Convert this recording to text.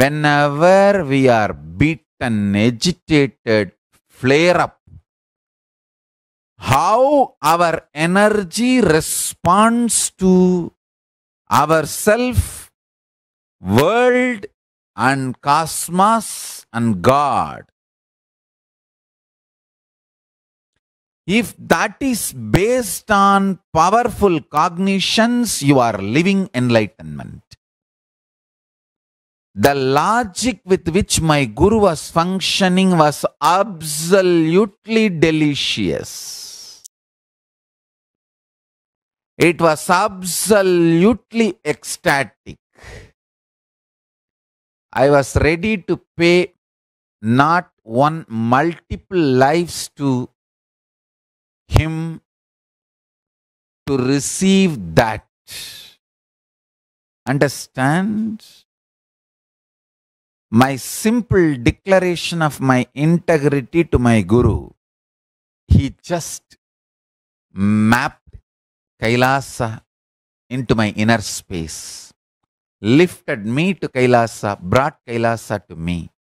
whenever we are beaten, agitated, flare up, how our energy responds to our self, world, and cosmos and God. If that is based on powerful cognitions, you are living enlightenment. The logic with which my guru was functioning was absolutely delicious. It was absolutely ecstatic. I was ready to pay not one, multiple lives to him to receive that. Understand? my simple declaration of my integrity to my Guru, he just mapped Kailasa into my inner space, lifted me to Kailasa, brought Kailasa to me.